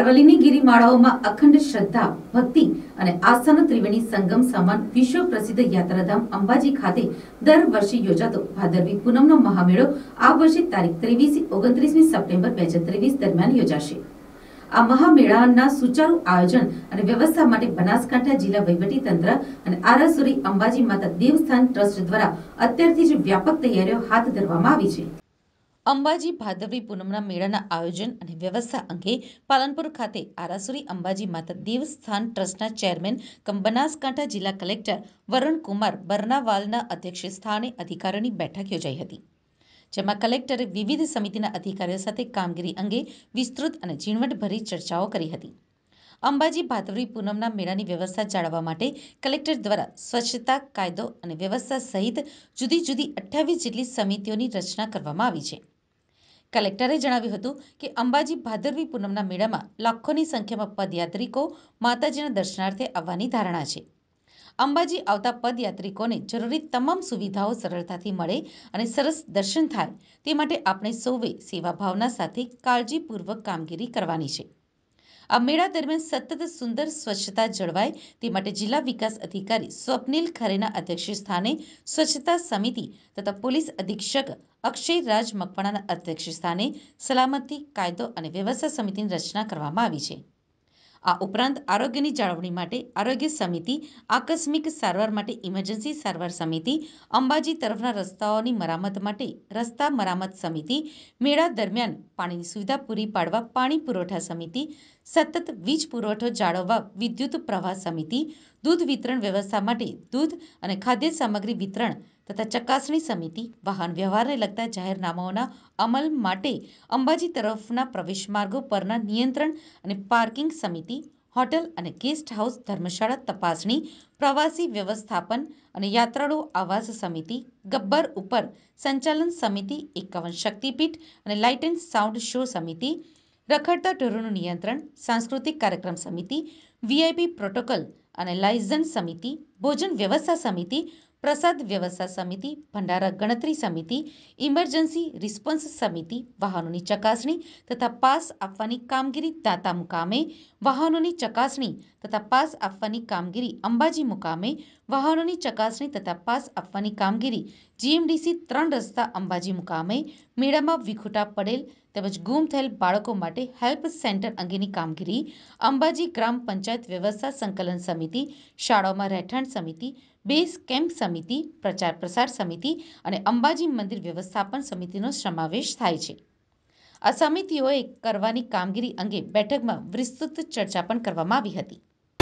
અરવલ્લીની ગિરિમાળાઓમાં અખંડ શ્રદ્ધા ભક્તિ અને આસ્થાનો ત્રિવેણી સંગમ સમાન વિશ્વ પ્રસિદ્ધ યાત્રાધામ અંબાજી ખાતે દર વર્ષે યોજાતો ભાદરવી પૂનમનો મહામેળો આ વર્ષે તારીખ ત્રેવીસ ઓગણત્રીસમી સપ્ટેમ્બર બે હજાર ત્રેવીસ દરમિયાન યોજાશે આ મહામેળાના સુચારુ આયોજન અને વ્યવસ્થા માટે બનાસકાંઠા જિલ્લા વહીવટી તંત્ર અને આરાસુરી અંબાજી માતા દેવસ્થાન ટ્રસ્ટ દ્વારા અત્યારથી જ વ્યાપક તૈયારીઓ હાથ ધરવામાં આવી છે અંબાજી ભાદરવી પૂનમના મેળાના આયોજન અને વ્યવસ્થા અંગે પાલનપુર ખાતે આરાસુરી અંબાજી માતા દેવસ્થાન ટ્રસ્ટના ચેરમેન કમ બનાસકાંઠા જિલ્લા કલેક્ટર વરુણકુમાર બર્નાવાલના અધ્યક્ષ સ્થાને અધિકારીઓની બેઠક યોજાઈ હતી જેમાં કલેક્ટરે વિવિધ સમિતિના અધિકારીઓ સાથે કામગીરી અંગે વિસ્તૃત અને ઝીણવટભરી ચર્ચાઓ કરી હતી અંબાજી ભાદરવી પૂનમના મેળાની વ્યવસ્થા જાળવવા માટે કલેક્ટર દ્વારા સ્વચ્છતા કાયદો અને વ્યવસ્થા સહિત જુદી જુદી અઠ્ઠાવીસ જેટલી સમિતિઓની રચના કરવામાં આવી છે કલેક્ટરે જણાવ્યું હતું કે અંબાજી ભાદરવી પૂનમના મેળામાં લાખોની સંખ્યામાં પદયાત્રિકો માતાજીના દર્શનાર્થે આવવાની ધારણા છે અંબાજી આવતા પદયાત્રિકોને જરૂરી તમામ સુવિધાઓ સરળતાથી મળે અને સરસ દર્શન થાય તે માટે આપણે સૌએ સેવાભાવના સાથે કાળજીપૂર્વક કામગીરી કરવાની છે આ મેળા દરમિયાન સતત સુંદર સ્વચ્છતા જળવાય તે માટે જિલ્લા વિકાસ અધિકારી સ્વપ્નિલ ખરેના અધ્યક્ષ સ્થાને સ્વચ્છતા સમિતિ તથા પોલીસ અધિક્ષક અક્ષય રાજ મકવાણાના અધ્યક્ષ સ્થાને સલામતી કાયદો અને વ્યવસ્થા સમિતિની રચના કરવામાં આવી છે આ ઉપરાંત આરોગ્યની જાળવણી માટે આરોગ્ય સમિતિ આકસ્મિક સારવાર માટે ઇમરજન્સી સારવાર સમિતિ અંબાજી તરફના રસ્તાઓની મરામત માટે રસ્તા મરામત સમિતિ મેળા દરમિયાન પાણીની સુવિધા પૂરી પાડવા પાણી પુરવઠા સમિતિ સતત વીજ પુરવઠો જાળવવા વિદ્યુત પ્રવાહ સમિતિ દૂધ વિતરણ વ્યવસ્થા માટે દૂધ અને ખાદ્ય સામગ્રી વિતરણ તથા ચકાસણી સમિતિ વાહન વ્યવહારને લગતા જાહેરનામાઓના અમલ માટે અંબાજી તરફના પ્રવેશ માર્ગો પરના નિયંત્રણ અને પાર્કિંગ સમિતિ હોટલ અને ગેસ્ટ હાઉસ ધર્મશાળા તપાસણી પ્રવાસી વ્યવસ્થાપન અને યાત્રાળુ આવાસ સમિતિ ગબ્બર ઉપર સંચાલન સમિતિ એકાવન શક્તિપીઠ અને લાઇટ એન્ડ સાઉન્ડ શો સમિતિ રખડતા ઢોરોનું નિયંત્રણ સાંસ્કૃતિક કાર્યક્રમ સમિતિ વીઆઈપી પ્રોટોકોલ અને લાયઝન્સ સમિતિ ભોજન વ્યવસ્થા સમિતિ પ્રસાદ વ્યવસ્થા સમિતિ ભંડારા ગણતરી સમિતિ ઇમરજન્સી રિસ્પોન્સ સમિતિ વાહનોની ચકાસણી તથા પાસ આપવાની કામગીરી દાતા મુકામે વાહનોની ચકાસણી તથા પાસ આપવાની કામગીરી અંબાજી મુકામે વાહનોની ચકાસણી તથા પાસ આપવાની કામગીરી જીએમડીસી ત્રણ રસ્તા અંબાજી મુકામે મેળામાં વિખૂટા પડેલ તેમજ ગુમ થયેલ બાળકો માટે હેલ્પ સેન્ટર અંગેની કામગીરી અંબાજી ગ્રામ પંચાયત વ્યવસ્થા સંકલન સમિતિ શાળાઓમાં રહેઠાણ સમિતિ બેઝ કેમ્પ સમિતિ પ્રચાર પ્રસાર સમિતિ અને અંબાજી મંદિર વ્યવસ્થાપન સમિતિનો સમાવેશ થાય છે આ સમિતિઓએ કરવાની કામગીરી અંગે બેઠકમાં વિસ્તૃત ચર્ચા પણ કરવામાં આવી હતી